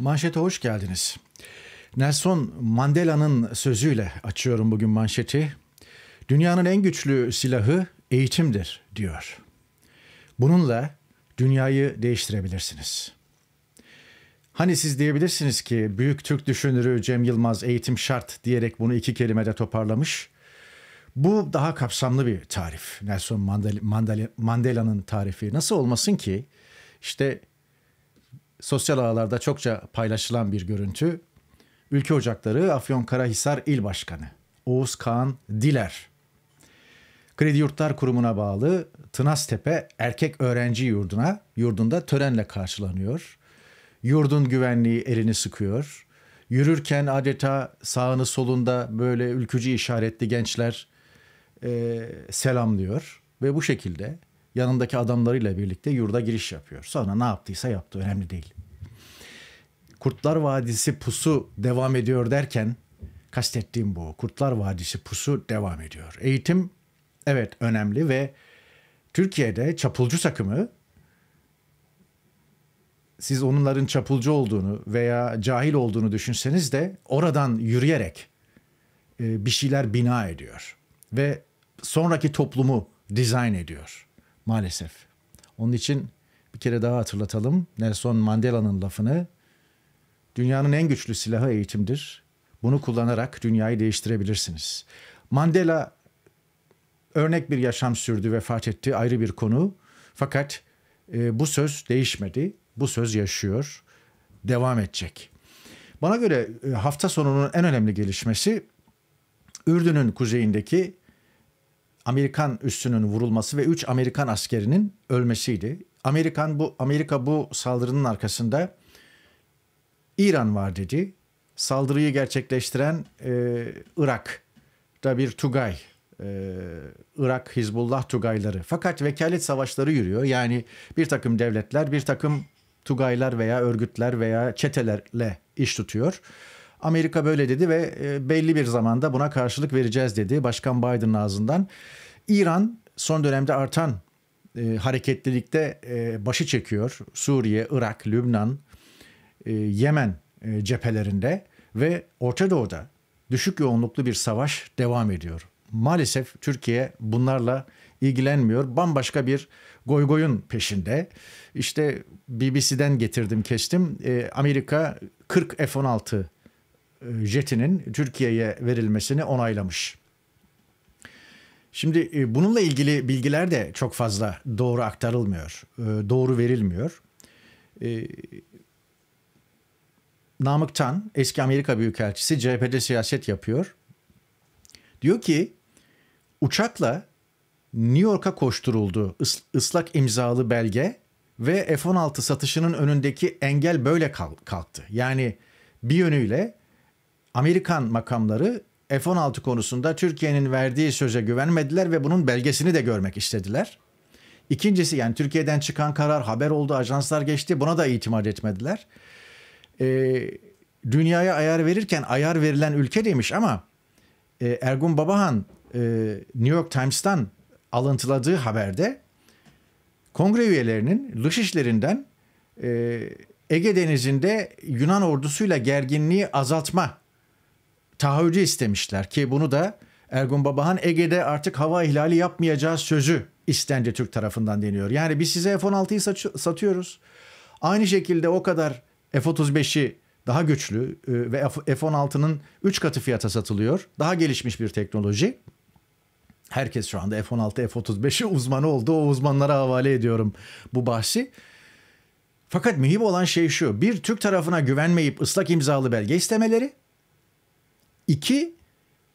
Manşete hoş geldiniz. Nelson Mandela'nın sözüyle açıyorum bugün manşeti. Dünyanın en güçlü silahı eğitimdir diyor. Bununla dünyayı değiştirebilirsiniz. Hani siz diyebilirsiniz ki büyük Türk düşünürü Cem Yılmaz eğitim şart diyerek bunu iki kelimede toparlamış. Bu daha kapsamlı bir tarif. Nelson Mandela'nın tarifi. Nasıl olmasın ki? İşte sosyal ağlarda çokça paylaşılan bir görüntü. Ülke Ocakları Afyon Karahisar İl Başkanı Oğuz Kağan Diler. Kredi Yurtlar Kurumu'na bağlı Tınaztepe Erkek Öğrenci Yurdu'na yurdunda törenle karşılanıyor. Yurdun güvenliği elini sıkıyor. Yürürken adeta sağını solunda böyle ülkücü işaretli gençler e, selamlıyor ve bu şekilde yanındaki adamlarıyla birlikte yurda giriş yapıyor. Sonra ne yaptıysa yaptı önemli değil. Kurtlar Vadisi pusu devam ediyor derken kastettiğim bu. Kurtlar Vadisi pusu devam ediyor. Eğitim evet önemli ve Türkiye'de çapulcu takımı siz onların çapulcu olduğunu veya cahil olduğunu düşünseniz de oradan yürüyerek e, bir şeyler bina ediyor ve sonraki toplumu dizayn ediyor. Maalesef. Onun için bir kere daha hatırlatalım Nelson Mandela'nın lafını. Dünyanın en güçlü silahı eğitimdir. Bunu kullanarak dünyayı değiştirebilirsiniz. Mandela örnek bir yaşam sürdü, vefat etti ayrı bir konu. Fakat e, bu söz değişmedi. Bu söz yaşıyor, devam edecek. Bana göre e, hafta sonunun en önemli gelişmesi Ürdün'ün kuzeyindeki Amerikan üssünün vurulması ve 3 Amerikan askerinin ölmesiydi. Amerikan bu Amerika bu saldırının arkasında İran var dedi. Saldırıyı gerçekleştiren e, Irak'ta bir Tugay, e, Irak Hizbullah Tugayları. Fakat vekalet savaşları yürüyor. Yani bir takım devletler, bir takım Tugaylar veya örgütler veya çetelerle iş tutuyor. Amerika böyle dedi ve e, belli bir zamanda buna karşılık vereceğiz dedi Başkan Biden'ın ağzından. İran son dönemde artan e, hareketlilikte e, başı çekiyor. Suriye, Irak, Lübnan, e, Yemen e, cephelerinde ve Orta Doğu'da düşük yoğunluklu bir savaş devam ediyor. Maalesef Türkiye bunlarla ilgilenmiyor. Bambaşka bir goygoyun peşinde. İşte BBC'den getirdim kestim. E, Amerika 40 F-16 e, jetinin Türkiye'ye verilmesini onaylamış. Şimdi e, bununla ilgili bilgiler de çok fazla doğru aktarılmıyor, e, doğru verilmiyor. E, Namık Tan, eski Amerika Büyükelçisi CHP'de siyaset yapıyor. Diyor ki uçakla New York'a koşturuldu ıslak imzalı belge ve F-16 satışının önündeki engel böyle kalktı. Yani bir yönüyle Amerikan makamları F-16 konusunda Türkiye'nin verdiği söze güvenmediler ve bunun belgesini de görmek istediler. İkincisi yani Türkiye'den çıkan karar haber oldu, ajanslar geçti buna da itimat etmediler. Ee, dünyaya ayar verirken ayar verilen ülke demiş ama e, Ergun Babahan e, New York Times'tan alıntıladığı haberde kongre üyelerinin lışişlerinden e, Ege Denizi'nde Yunan ordusuyla gerginliği azaltma taahhüdü istemişler ki bunu da Ergun Babahan Ege'de artık hava ihlali yapmayacağız sözü istendi Türk tarafından deniyor. Yani biz size F-16'yı satıyoruz. Aynı şekilde o kadar F-35'i daha güçlü e, ve F-16'nın 3 katı fiyata satılıyor. Daha gelişmiş bir teknoloji. Herkes şu anda F-16, F-35'i uzmanı oldu. O uzmanlara havale ediyorum bu bahsi. Fakat mühim olan şey şu. Bir Türk tarafına güvenmeyip ıslak imzalı belge istemeleri. İki,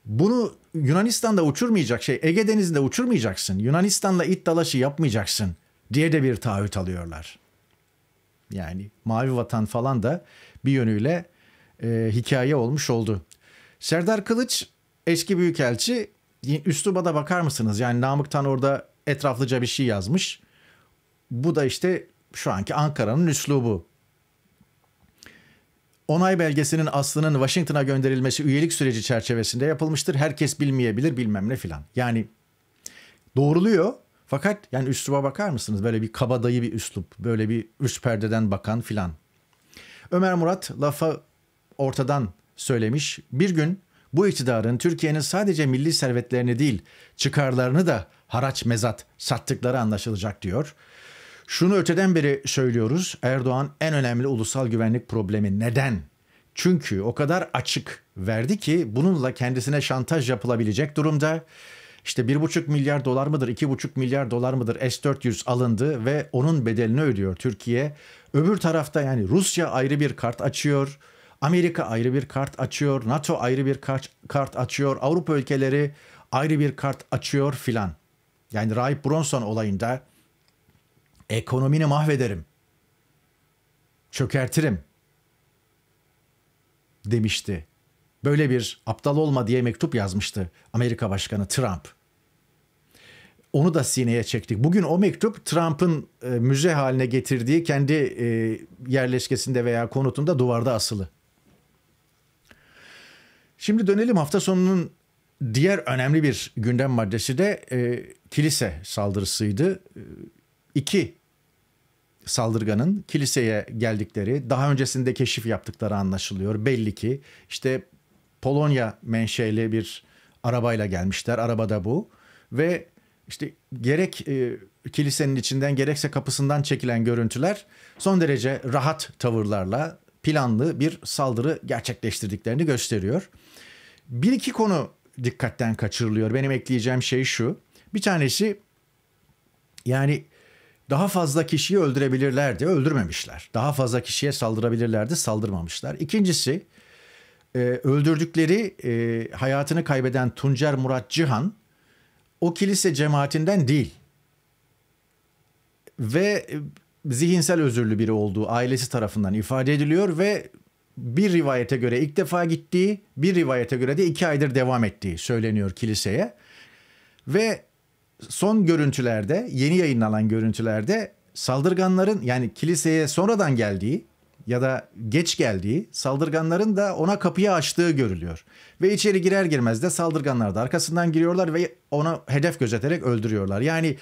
bunu Yunanistan'da uçurmayacak şey, Ege Denizi'nde uçurmayacaksın. Yunanistan'la it dalaşı yapmayacaksın diye de bir taahhüt alıyorlar. Yani Mavi Vatan falan da bir yönüyle e, hikaye olmuş oldu. Serdar Kılıç eski büyükelçi üsluba da bakar mısınız? Yani Namık'tan orada etraflıca bir şey yazmış. Bu da işte şu anki Ankara'nın üslubu. Onay belgesinin aslının Washington'a gönderilmesi üyelik süreci çerçevesinde yapılmıştır. Herkes bilmeyebilir bilmem ne filan. Yani doğruluyor fakat yani üsluba bakar mısınız? Böyle bir kabadayı bir üslup, böyle bir üst perdeden bakan filan. Ömer Murat lafa ortadan söylemiş. Bir gün bu iktidarın Türkiye'nin sadece milli servetlerini değil çıkarlarını da haraç mezat sattıkları anlaşılacak diyor. Şunu öteden beri söylüyoruz. Erdoğan en önemli ulusal güvenlik problemi. Neden? Çünkü o kadar açık verdi ki bununla kendisine şantaj yapılabilecek durumda. İşte 1,5 milyar dolar mıdır, 2,5 milyar dolar mıdır S-400 alındı ve onun bedelini ödüyor Türkiye. Öbür tarafta yani Rusya ayrı bir kart açıyor, Amerika ayrı bir kart açıyor, NATO ayrı bir kart, açıyor, Avrupa ülkeleri ayrı bir kart açıyor filan. Yani Rahip Bronson olayında Ekonomini mahvederim. Çökertirim. Demişti. Böyle bir aptal olma diye mektup yazmıştı Amerika Başkanı Trump. Onu da sineye çektik. Bugün o mektup Trump'ın e, müze haline getirdiği kendi e, yerleşkesinde veya konutunda duvarda asılı. Şimdi dönelim hafta sonunun diğer önemli bir gündem maddesi de e, kilise saldırısıydı. E, iki saldırganın kiliseye geldikleri, daha öncesinde keşif yaptıkları anlaşılıyor. Belli ki işte Polonya menşeli bir arabayla gelmişler. Arabada bu ve işte gerek e, kilisenin içinden gerekse kapısından çekilen görüntüler son derece rahat tavırlarla planlı bir saldırı gerçekleştirdiklerini gösteriyor. Bir iki konu dikkatten kaçırılıyor. Benim ekleyeceğim şey şu. Bir tanesi yani daha fazla kişiyi öldürebilirlerdi, öldürmemişler. Daha fazla kişiye saldırabilirlerdi, saldırmamışlar. İkincisi, e, öldürdükleri e, hayatını kaybeden Tuncer Murat Cihan, o kilise cemaatinden değil. Ve e, zihinsel özürlü biri olduğu ailesi tarafından ifade ediliyor ve bir rivayete göre ilk defa gittiği, bir rivayete göre de iki aydır devam ettiği söyleniyor kiliseye. Ve son görüntülerde, yeni yayınlanan görüntülerde saldırganların yani kiliseye sonradan geldiği ya da geç geldiği saldırganların da ona kapıyı açtığı görülüyor. Ve içeri girer girmez de saldırganlar da arkasından giriyorlar ve ona hedef gözeterek öldürüyorlar. Yani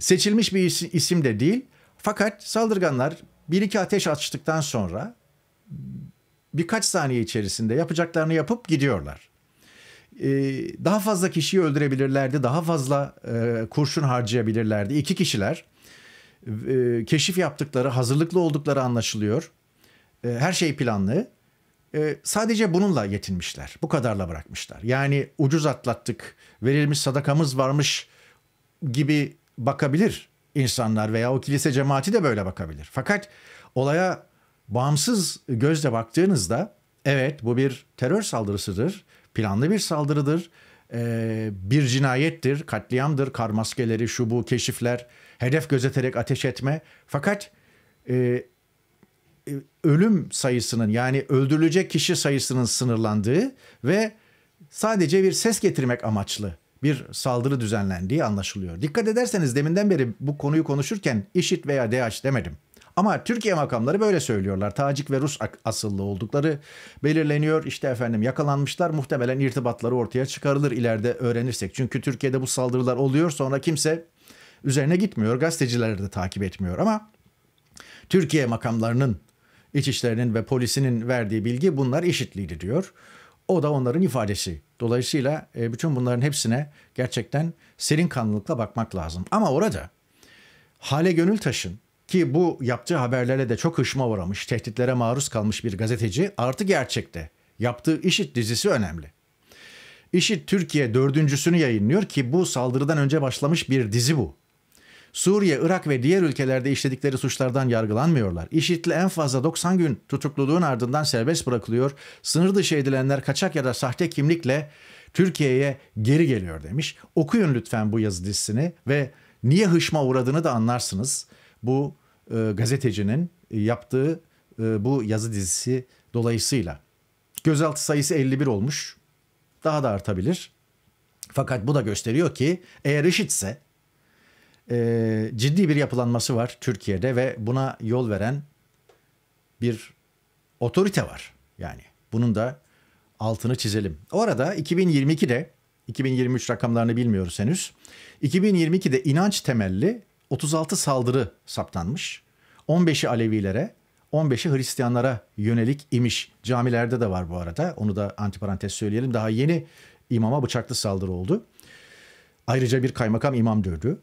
seçilmiş bir isim de değil. Fakat saldırganlar bir iki ateş açtıktan sonra birkaç saniye içerisinde yapacaklarını yapıp gidiyorlar. Ee, daha fazla kişiyi öldürebilirlerdi, daha fazla e, kurşun harcayabilirlerdi. İki kişiler ee, keşif yaptıkları, hazırlıklı oldukları anlaşılıyor. Ee, her şey planlı. Sadece bununla yetinmişler, bu kadarla bırakmışlar. Yani ucuz atlattık, verilmiş sadakamız varmış gibi bakabilir insanlar veya o kilise cemaati de böyle bakabilir. Fakat olaya bağımsız gözle baktığınızda evet bu bir terör saldırısıdır planlı bir saldırıdır, e, bir cinayettir, katliamdır, kar maskeleri, şu bu keşifler, hedef gözeterek ateş etme. Fakat e, e, ölüm sayısının yani öldürülecek kişi sayısının sınırlandığı ve sadece bir ses getirmek amaçlı bir saldırı düzenlendiği anlaşılıyor. Dikkat ederseniz deminden beri bu konuyu konuşurken IŞİD veya DH demedim. Ama Türkiye makamları böyle söylüyorlar. Tacik ve Rus asıllı oldukları belirleniyor. İşte efendim yakalanmışlar. Muhtemelen irtibatları ortaya çıkarılır ileride öğrenirsek. Çünkü Türkiye'de bu saldırılar oluyor. Sonra kimse üzerine gitmiyor. Gazetecileri de takip etmiyor ama Türkiye makamlarının İçişlerinin ve polisinin verdiği bilgi bunlar işitliydi diyor. O da onların ifadesi. Dolayısıyla e, bütün bunların hepsine gerçekten serin kanlılıkla bakmak lazım. Ama orada Hale gönül taşın ki bu yaptığı haberlere de çok hışma uğramış, tehditlere maruz kalmış bir gazeteci artı gerçekte. Yaptığı IŞİD dizisi önemli. IŞİD Türkiye dördüncüsünü yayınlıyor ki bu saldırıdan önce başlamış bir dizi bu. Suriye, Irak ve diğer ülkelerde işledikleri suçlardan yargılanmıyorlar. IŞİD'li en fazla 90 gün tutukluluğun ardından serbest bırakılıyor. Sınır dışı edilenler kaçak ya da sahte kimlikle Türkiye'ye geri geliyor demiş. Okuyun lütfen bu yazı dizisini ve niye hışma uğradığını da anlarsınız bu e, gazetecinin e, yaptığı e, bu yazı dizisi dolayısıyla. Gözaltı sayısı 51 olmuş. Daha da artabilir. Fakat bu da gösteriyor ki eğer IŞİD'se e, ciddi bir yapılanması var Türkiye'de ve buna yol veren bir otorite var. Yani bunun da altını çizelim. Orada 2022'de 2023 rakamlarını bilmiyoruz henüz. 2022'de inanç temelli 36 saldırı saptanmış. 15'i Alevilere, 15'i Hristiyanlara yönelik imiş. Camilerde de var bu arada. Onu da antiparantez söyleyelim. Daha yeni imama bıçaklı saldırı oldu. Ayrıca bir kaymakam imam dövdü.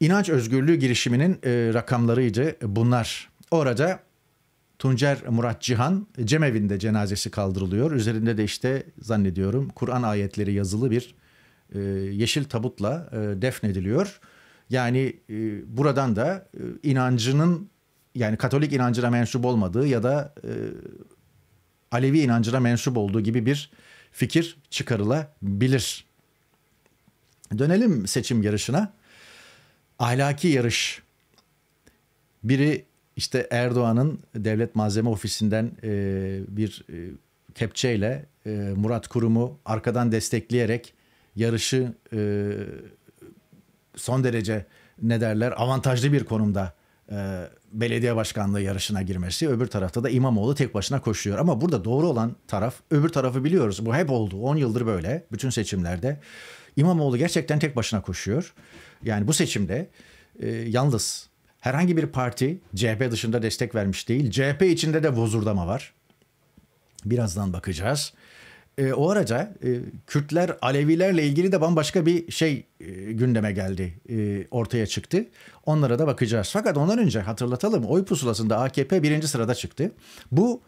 İnanç özgürlüğü girişiminin e, rakamlarıydı bunlar. Orada Tuncer Murat Cihan cemevinde cenazesi kaldırılıyor. Üzerinde de işte zannediyorum Kur'an ayetleri yazılı bir e, yeşil tabutla e, defnediliyor. Yani e, buradan da e, inancının yani Katolik inancına mensup olmadığı ya da e, Alevi inancına mensup olduğu gibi bir fikir çıkarılabilir. Dönelim seçim yarışına. Ahlaki yarış. Biri işte Erdoğan'ın devlet malzeme ofisinden e, bir e, kepçeyle e, Murat Kurum'u arkadan destekleyerek yarışı e, son derece ne derler avantajlı bir konumda e, belediye başkanlığı yarışına girmesi. Öbür tarafta da İmamoğlu tek başına koşuyor. Ama burada doğru olan taraf öbür tarafı biliyoruz. Bu hep oldu. 10 yıldır böyle bütün seçimlerde. İmamoğlu gerçekten tek başına koşuyor. Yani bu seçimde e, yalnız herhangi bir parti CHP dışında destek vermiş değil. CHP içinde de vozurdama var. Birazdan bakacağız e, o araca e, Kürtler Alevilerle ilgili de bambaşka bir şey e, gündeme geldi. E, ortaya çıktı. Onlara da bakacağız. Fakat ondan önce hatırlatalım. Oy pusulasında AKP birinci sırada çıktı. Bu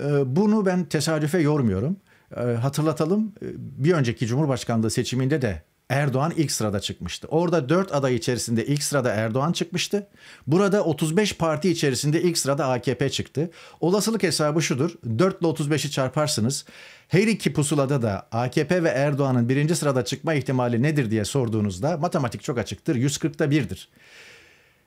e, bunu ben tesadüfe yormuyorum. E, hatırlatalım. E, bir önceki Cumhurbaşkanlığı seçiminde de Erdoğan ilk sırada çıkmıştı. Orada 4 aday içerisinde ilk sırada Erdoğan çıkmıştı. Burada 35 parti içerisinde ilk sırada AKP çıktı. Olasılık hesabı şudur. 4 ile 35'i çarparsınız. Her iki pusulada da AKP ve Erdoğan'ın birinci sırada çıkma ihtimali nedir diye sorduğunuzda matematik çok açıktır. 140'da 1'dir.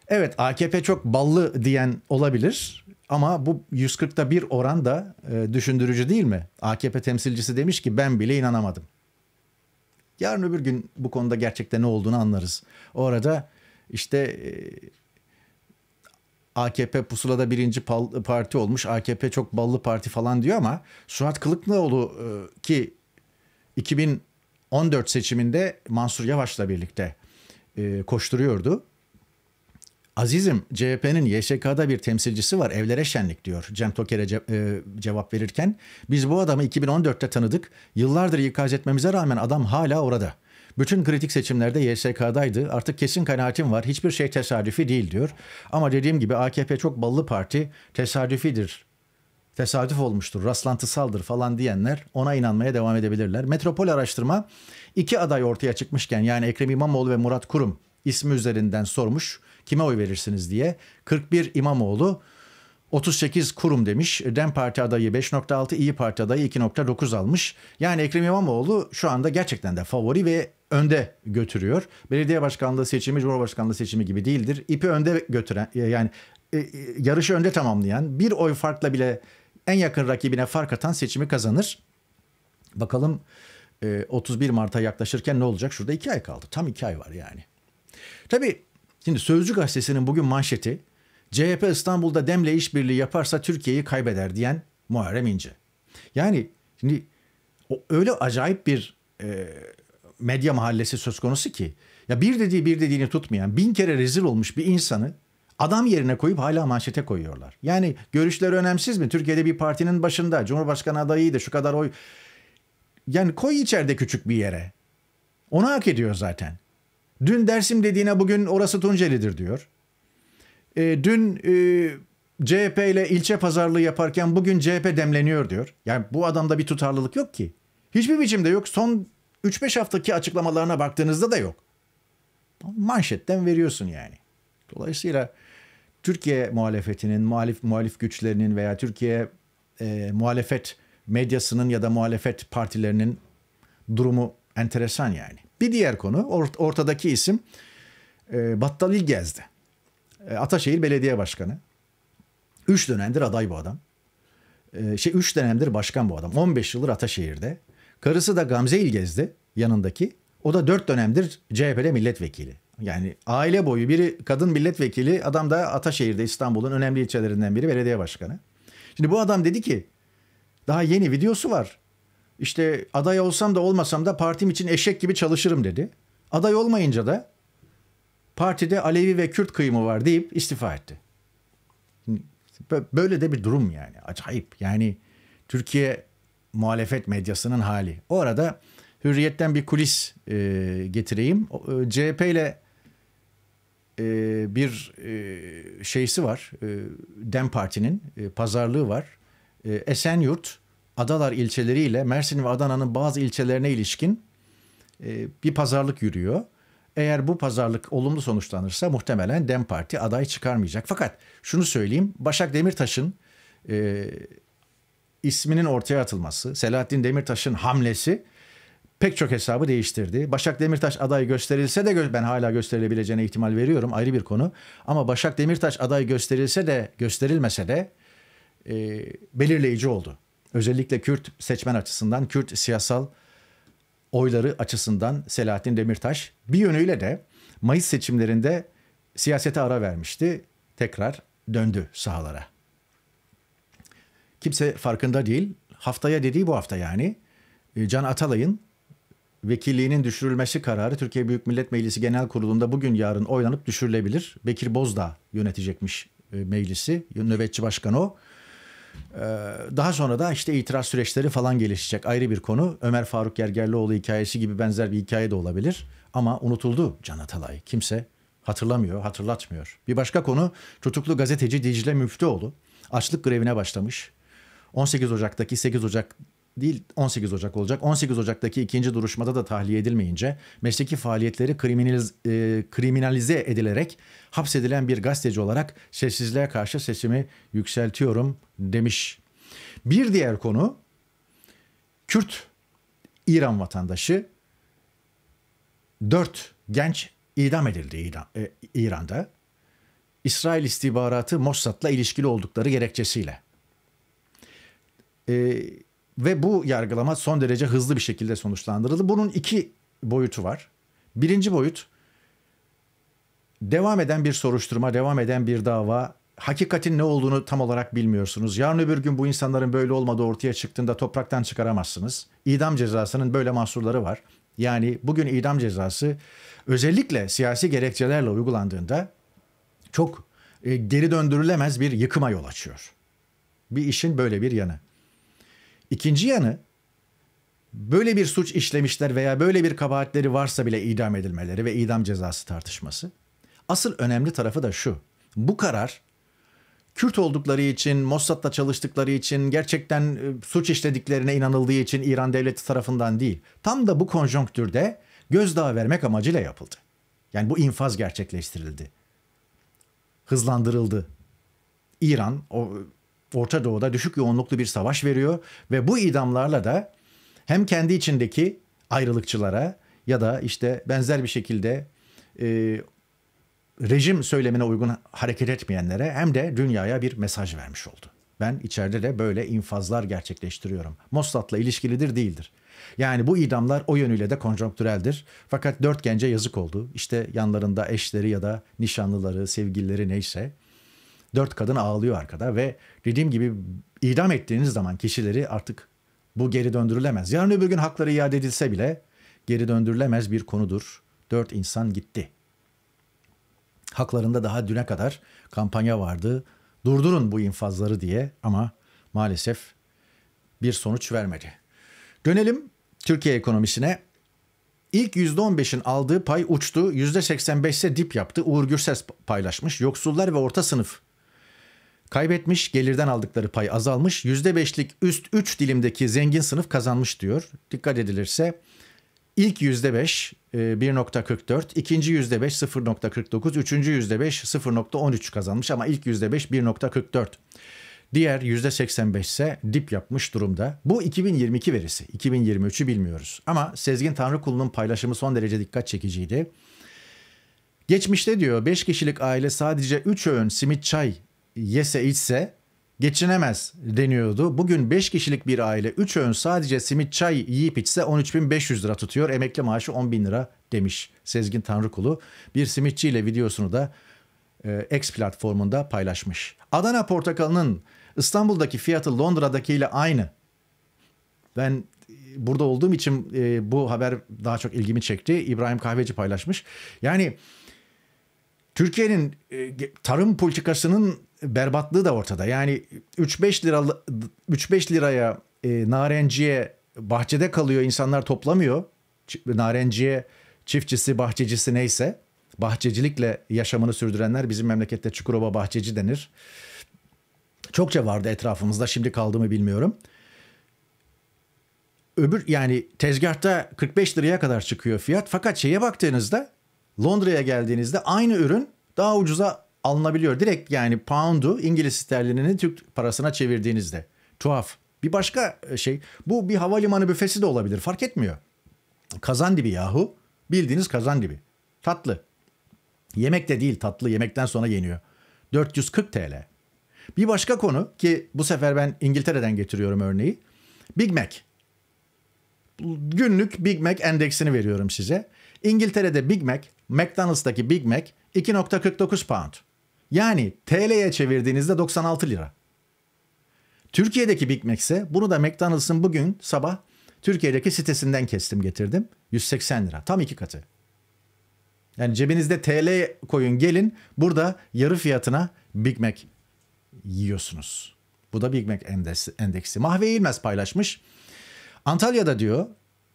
Evet AKP çok ballı diyen olabilir ama bu 140'da 1 oran da e, düşündürücü değil mi? AKP temsilcisi demiş ki ben bile inanamadım. Yarın öbür gün bu konuda gerçekten ne olduğunu anlarız. Orada işte e, AKP pusulada birinci parti olmuş. AKP çok ballı parti falan diyor ama Suat Kılıklıoğlu e, ki 2014 seçiminde Mansur Yavaş'la birlikte e, koşturuyordu. Azizim CHP'nin YSK'da bir temsilcisi var evlere şenlik diyor Cem Toker'e ce- e, cevap verirken. Biz bu adamı 2014'te tanıdık. Yıllardır ikaz etmemize rağmen adam hala orada. Bütün kritik seçimlerde YSK'daydı. Artık kesin kanaatim var. Hiçbir şey tesadüfi değil diyor. Ama dediğim gibi AKP çok ballı parti. Tesadüfidir tesadüf olmuştur, rastlantısaldır falan diyenler ona inanmaya devam edebilirler. Metropol araştırma iki aday ortaya çıkmışken yani Ekrem İmamoğlu ve Murat Kurum ismi üzerinden sormuş kime oy verirsiniz diye 41 İmamoğlu 38 kurum demiş. DEM Parti adayı 5.6, İyi Parti adayı 2.9 almış. Yani Ekrem İmamoğlu şu anda gerçekten de favori ve önde götürüyor. Belediye başkanlığı seçimi Cumhurbaşkanlığı seçimi gibi değildir. İpi önde götüren e, yani e, e, yarışı önde tamamlayan bir oy farkla bile en yakın rakibine fark atan seçimi kazanır. Bakalım 31 Mart'a yaklaşırken ne olacak? Şurada 2 ay kaldı. Tam 2 ay var yani. Tabii Şimdi Sözcü Gazetesi'nin bugün manşeti CHP İstanbul'da Demle işbirliği yaparsa Türkiye'yi kaybeder diyen Muharrem İnce. Yani şimdi o öyle acayip bir e, medya mahallesi söz konusu ki ya bir dediği bir dediğini tutmayan bin kere rezil olmuş bir insanı adam yerine koyup hala manşete koyuyorlar. Yani görüşleri önemsiz mi? Türkiye'de bir partinin başında Cumhurbaşkanı adayıydı şu kadar oy. Yani koy içeride küçük bir yere. Onu hak ediyor zaten. Dün Dersim dediğine bugün orası Tunceli'dir diyor. E, dün e, CHP ile ilçe pazarlığı yaparken bugün CHP demleniyor diyor. Yani bu adamda bir tutarlılık yok ki. Hiçbir biçimde yok. Son 3-5 haftaki açıklamalarına baktığınızda da yok. Manşetten veriyorsun yani. Dolayısıyla Türkiye muhalefetinin, muhalif muhalif güçlerinin veya Türkiye e, muhalefet medyasının ya da muhalefet partilerinin durumu enteresan yani. Bir diğer konu ort- ortadaki isim e, Battal İlgez'di. E, Ataşehir Belediye Başkanı. Üç dönemdir aday bu adam. E, şey üç dönemdir başkan bu adam. 15 yıldır Ataşehir'de. Karısı da Gamze İlgez'di yanındaki. O da dört dönemdir CHP'de milletvekili. Yani aile boyu biri kadın milletvekili adam da Ataşehir'de İstanbul'un önemli ilçelerinden biri belediye başkanı. Şimdi bu adam dedi ki daha yeni videosu var işte aday olsam da olmasam da partim için eşek gibi çalışırım dedi. Aday olmayınca da partide Alevi ve Kürt kıyımı var deyip istifa etti. Böyle de bir durum yani. Acayip. Yani Türkiye muhalefet medyasının hali. O arada Hürriyet'ten bir kulis e, getireyim. E, CHP ile e, bir e, şeysi var. E, Dem Parti'nin e, pazarlığı var. E, Esenyurt Adalar ilçeleriyle Mersin ve Adana'nın bazı ilçelerine ilişkin e, bir pazarlık yürüyor. Eğer bu pazarlık olumlu sonuçlanırsa muhtemelen Dem Parti aday çıkarmayacak. Fakat şunu söyleyeyim Başak Demirtaş'ın e, isminin ortaya atılması, Selahattin Demirtaş'ın hamlesi pek çok hesabı değiştirdi. Başak Demirtaş aday gösterilse de ben hala gösterilebileceğine ihtimal veriyorum ayrı bir konu. Ama Başak Demirtaş aday gösterilse de gösterilmese de e, belirleyici oldu özellikle Kürt seçmen açısından, Kürt siyasal oyları açısından Selahattin Demirtaş bir yönüyle de Mayıs seçimlerinde siyasete ara vermişti. Tekrar döndü sahalara. Kimse farkında değil. Haftaya dediği bu hafta yani. E, Can Atalay'ın vekilliğinin düşürülmesi kararı Türkiye Büyük Millet Meclisi Genel Kurulu'nda bugün yarın oylanıp düşürülebilir. Bekir Bozdağ yönetecekmiş e, meclisi, nöbetçi başkan o. Ee, daha sonra da işte itiraz süreçleri falan gelişecek ayrı bir konu. Ömer Faruk Gergerlioğlu hikayesi gibi benzer bir hikaye de olabilir. Ama unutuldu Can Atalay. Kimse hatırlamıyor, hatırlatmıyor. Bir başka konu tutuklu gazeteci Dicle Müftüoğlu açlık grevine başlamış. 18 Ocak'taki 8 Ocak değil 18 Ocak olacak. 18 Ocak'taki ikinci duruşmada da tahliye edilmeyince mesleki faaliyetleri kriminaliz, e, kriminalize edilerek hapsedilen bir gazeteci olarak sessizliğe karşı sesimi yükseltiyorum demiş. Bir diğer konu Kürt İran vatandaşı 4 genç idam edildi e, İran'da. İsrail istihbaratı Mossad'la ilişkili oldukları gerekçesiyle. E, ve bu yargılama son derece hızlı bir şekilde sonuçlandırıldı. Bunun iki boyutu var. Birinci boyut devam eden bir soruşturma, devam eden bir dava hakikatin ne olduğunu tam olarak bilmiyorsunuz. Yarın öbür gün bu insanların böyle olmadığı ortaya çıktığında topraktan çıkaramazsınız. İdam cezasının böyle mahsurları var. Yani bugün idam cezası özellikle siyasi gerekçelerle uygulandığında çok e, geri döndürülemez bir yıkıma yol açıyor. Bir işin böyle bir yanı. İkinci yanı böyle bir suç işlemişler veya böyle bir kabahatleri varsa bile idam edilmeleri ve idam cezası tartışması. Asıl önemli tarafı da şu. Bu karar Kürt oldukları için, Mossad'da çalıştıkları için, gerçekten e, suç işlediklerine inanıldığı için İran devleti tarafından değil. Tam da bu konjonktürde gözdağı vermek amacıyla yapıldı. Yani bu infaz gerçekleştirildi. Hızlandırıldı. İran o Orta Doğu'da düşük yoğunluklu bir savaş veriyor ve bu idamlarla da hem kendi içindeki ayrılıkçılara ya da işte benzer bir şekilde e, rejim söylemine uygun hareket etmeyenlere hem de dünyaya bir mesaj vermiş oldu. Ben içeride de böyle infazlar gerçekleştiriyorum. Mossad'la ilişkilidir değildir. Yani bu idamlar o yönüyle de konjonktüreldir. Fakat dört gence yazık oldu. İşte yanlarında eşleri ya da nişanlıları, sevgilileri neyse Dört kadın ağlıyor arkada ve dediğim gibi idam ettiğiniz zaman kişileri artık bu geri döndürülemez. Yarın öbür gün hakları iade edilse bile geri döndürülemez bir konudur. Dört insan gitti. Haklarında daha düne kadar kampanya vardı. Durdurun bu infazları diye ama maalesef bir sonuç vermedi. Dönelim Türkiye ekonomisine. İlk %15'in aldığı pay uçtu. %85 ise dip yaptı. Uğur Gürses paylaşmış. Yoksullar ve orta sınıf Kaybetmiş, gelirden aldıkları pay azalmış, %5'lik üst 3 dilimdeki zengin sınıf kazanmış diyor. Dikkat edilirse ilk %5 1.44, e, ikinci %5 0.49, üçüncü %5 0.13 kazanmış ama ilk %5 1.44. Diğer %85 ise dip yapmış durumda. Bu 2022 verisi. 2023'ü bilmiyoruz. Ama Sezgin Tanrıkulu'nun paylaşımı son derece dikkat çekiciydi. Geçmişte diyor 5 kişilik aile sadece 3 öğün simit çay yese içse geçinemez deniyordu. Bugün 5 kişilik bir aile 3 öğün sadece simit çay yiyip içse 13.500 lira tutuyor. Emekli maaşı 10.000 lira demiş Sezgin Tanrıkulu. Bir simitçiyle videosunu da e, X platformunda paylaşmış. Adana portakalının İstanbul'daki fiyatı Londra'dakiyle aynı. Ben e, burada olduğum için e, bu haber daha çok ilgimi çekti. İbrahim Kahveci paylaşmış. Yani Türkiye'nin e, tarım politikasının berbatlığı da ortada. Yani 3-5 lira 3-5 liraya e, narenciye bahçede kalıyor insanlar toplamıyor. Narenciye çiftçisi, bahçecisi neyse bahçecilikle yaşamını sürdürenler bizim memlekette Çukurova bahçeci denir. Çokça vardı etrafımızda şimdi kaldı mı bilmiyorum. Öbür yani tezgahta 45 liraya kadar çıkıyor fiyat fakat şeye baktığınızda Londra'ya geldiğinizde aynı ürün daha ucuza alınabiliyor. Direkt yani pound'u İngiliz sterlinini Türk parasına çevirdiğinizde. Tuhaf. Bir başka e, şey bu bir havalimanı büfesi de olabilir fark etmiyor. Kazan dibi yahu. Bildiğiniz kazan dibi. Tatlı. Yemek de değil tatlı yemekten sonra yeniyor. 440 TL. Bir başka konu ki bu sefer ben İngiltere'den getiriyorum örneği. Big Mac. Günlük Big Mac endeksini veriyorum size. İngiltere'de Big Mac McDonald's'taki Big Mac 2.49 pound. Yani TL'ye çevirdiğinizde 96 lira. Türkiye'deki Big Mac ise bunu da McDonald's'ın bugün sabah Türkiye'deki sitesinden kestim getirdim. 180 lira. Tam iki katı. Yani cebinizde TL koyun gelin burada yarı fiyatına Big Mac yiyorsunuz. Bu da Big Mac endeksi. Mahve Eğilmez paylaşmış. Antalya'da diyor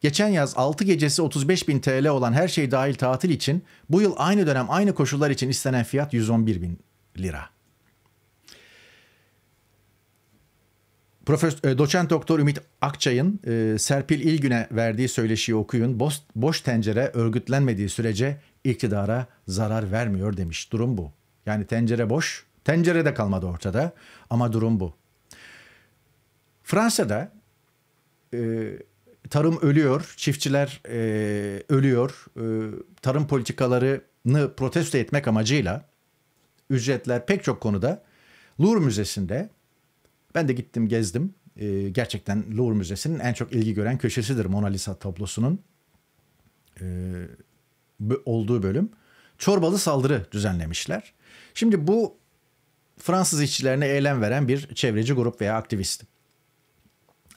Geçen yaz 6 gecesi 35 bin TL olan her şey dahil tatil için bu yıl aynı dönem aynı koşullar için istenen fiyat 111 bin lira. Profesör, e, doçent doktor Ümit Akçay'ın e, Serpil İlgün'e verdiği söyleşiyi okuyun. Boş, boş tencere örgütlenmediği sürece iktidara zarar vermiyor demiş. Durum bu. Yani tencere boş. Tencere de kalmadı ortada ama durum bu. Fransa'da e, tarım ölüyor, çiftçiler e, ölüyor. E, tarım politikalarını protesto etmek amacıyla ücretler pek çok konuda Louvre Müzesi'nde ben de gittim gezdim. E, gerçekten Louvre Müzesi'nin en çok ilgi gören köşesidir Mona Lisa tablosunun e, olduğu bölüm. Çorbalı saldırı düzenlemişler. Şimdi bu Fransız işçilerine eylem veren bir çevreci grup veya aktivist.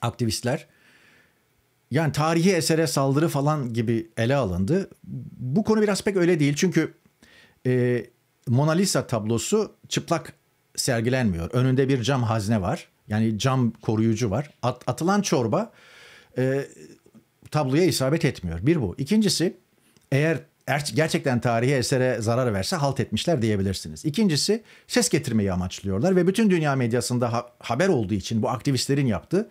Aktivistler yani tarihi esere saldırı falan gibi ele alındı. Bu konu biraz pek öyle değil çünkü e, Mona Lisa tablosu çıplak sergilenmiyor. Önünde bir cam hazne var. Yani cam koruyucu var. At, atılan çorba e, tabloya isabet etmiyor. Bir bu. İkincisi eğer er, gerçekten tarihi esere zarar verse halt etmişler diyebilirsiniz. İkincisi ses getirmeyi amaçlıyorlar ve bütün dünya medyasında ha, haber olduğu için bu aktivistlerin yaptığı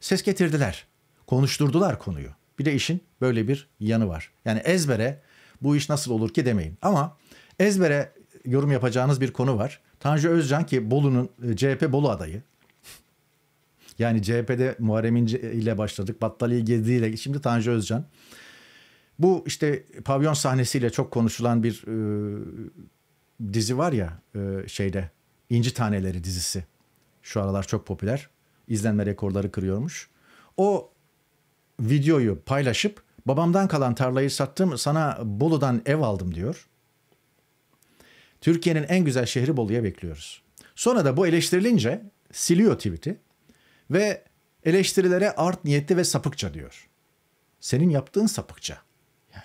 ses getirdiler konuşturdular konuyu. Bir de işin böyle bir yanı var. Yani ezbere bu iş nasıl olur ki demeyin. Ama ezbere yorum yapacağınız bir konu var. Tanju Özcan ki Bolu'nun e, CHP Bolu adayı. Yani CHP'de Muharrem İnce ile başladık. Battali'yi gezdiğiyle şimdi Tanju Özcan. Bu işte pavyon sahnesiyle çok konuşulan bir e, dizi var ya e, şeyde İnci Taneleri dizisi. Şu aralar çok popüler. İzlenme rekorları kırıyormuş. O videoyu paylaşıp babamdan kalan tarlayı sattım sana Bolu'dan ev aldım diyor. Türkiye'nin en güzel şehri Bolu'ya bekliyoruz. Sonra da bu eleştirilince siliyor tweet'i ve eleştirilere art niyetli ve sapıkça diyor. Senin yaptığın sapıkça. Yani.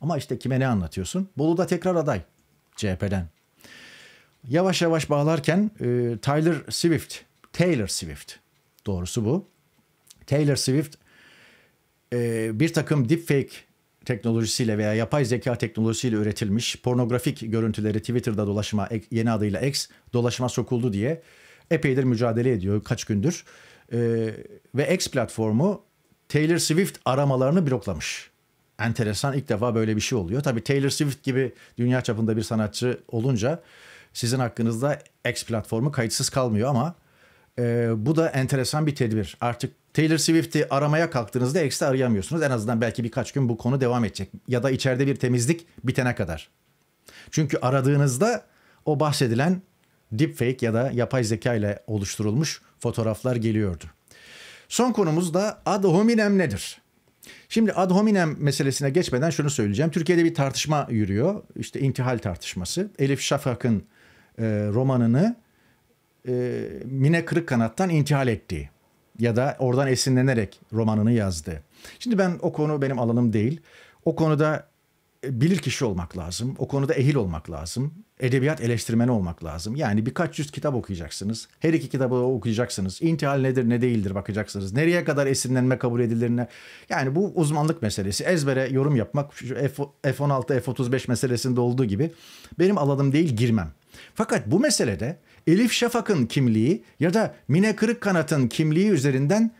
Ama işte kime ne anlatıyorsun? Bolu'da tekrar aday CHP'den. Yavaş yavaş bağlarken e, Tyler Swift, Taylor Swift doğrusu bu. Taylor Swift e, bir takım deepfake teknolojisiyle veya yapay zeka teknolojisiyle üretilmiş pornografik görüntüleri Twitter'da dolaşıma yeni adıyla X dolaşıma sokuldu diye epeydir mücadele ediyor kaç gündür. E, ve X platformu Taylor Swift aramalarını bloklamış. Enteresan ilk defa böyle bir şey oluyor. Tabii Taylor Swift gibi dünya çapında bir sanatçı olunca sizin hakkınızda X platformu kayıtsız kalmıyor ama e, bu da enteresan bir tedbir. Artık Taylor Swift'i aramaya kalktığınızda X'te arayamıyorsunuz. En azından belki birkaç gün bu konu devam edecek. Ya da içeride bir temizlik bitene kadar. Çünkü aradığınızda o bahsedilen deepfake ya da yapay zeka ile oluşturulmuş fotoğraflar geliyordu. Son konumuz da ad hominem nedir? Şimdi ad hominem meselesine geçmeden şunu söyleyeceğim. Türkiye'de bir tartışma yürüyor. İşte intihal tartışması. Elif Şafak'ın e, romanını e, Mine Kırıkkanat'tan intihal ettiği ya da oradan esinlenerek romanını yazdı. Şimdi ben o konu benim alanım değil. O konuda e, bilir kişi olmak lazım. O konuda ehil olmak lazım. Edebiyat eleştirmeni olmak lazım. Yani birkaç yüz kitap okuyacaksınız. Her iki kitabı okuyacaksınız. İntihal nedir ne değildir bakacaksınız. Nereye kadar esinlenme kabul edilirine. Yani bu uzmanlık meselesi. Ezbere yorum yapmak F16, F35 meselesinde olduğu gibi benim alanım değil girmem. Fakat bu meselede Elif Şafak'ın kimliği ya da Mine Kırıkkanat'ın kimliği üzerinden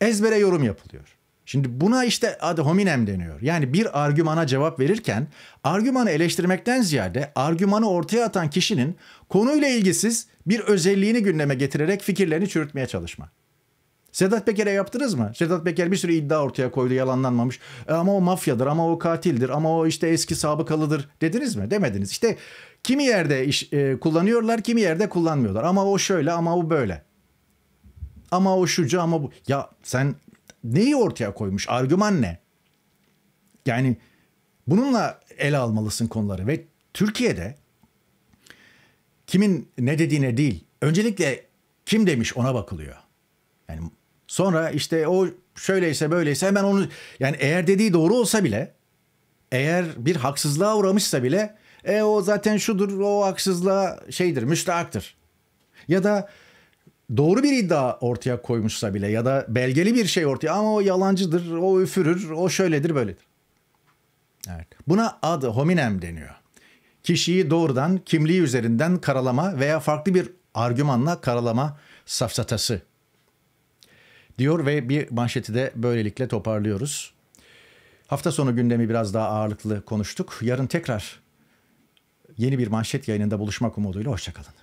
ezbere yorum yapılıyor. Şimdi buna işte ad hominem deniyor. Yani bir argümana cevap verirken argümanı eleştirmekten ziyade argümanı ortaya atan kişinin konuyla ilgisiz bir özelliğini gündeme getirerek fikirlerini çürütmeye çalışma. Sedat Peker'e yaptınız mı? Sedat Peker bir sürü iddia ortaya koydu yalanlanmamış. E, ama o mafyadır, ama o katildir, ama o işte eski sabıkalıdır dediniz mi? Demediniz. İşte Kimi yerde iş, e, kullanıyorlar, kimi yerde kullanmıyorlar. Ama o şöyle, ama bu böyle. Ama o şucu, ama bu. Ya sen neyi ortaya koymuş? Argüman ne? Yani bununla ele almalısın konuları ve Türkiye'de kimin ne dediğine değil, öncelikle kim demiş ona bakılıyor. Yani sonra işte o şöyleyse böyleyse hemen onu yani eğer dediği doğru olsa bile eğer bir haksızlığa uğramışsa bile e o zaten şudur o haksızlığa şeydir müstahaktır. Ya da doğru bir iddia ortaya koymuşsa bile ya da belgeli bir şey ortaya ama o yalancıdır, o üfürür, o şöyledir böyledir. Evet. Buna ad hominem deniyor. Kişiyi doğrudan kimliği üzerinden karalama veya farklı bir argümanla karalama safsatası diyor ve bir manşeti de böylelikle toparlıyoruz. Hafta sonu gündemi biraz daha ağırlıklı konuştuk. Yarın tekrar yeni bir manşet yayınında buluşmak umuduyla hoşçakalın.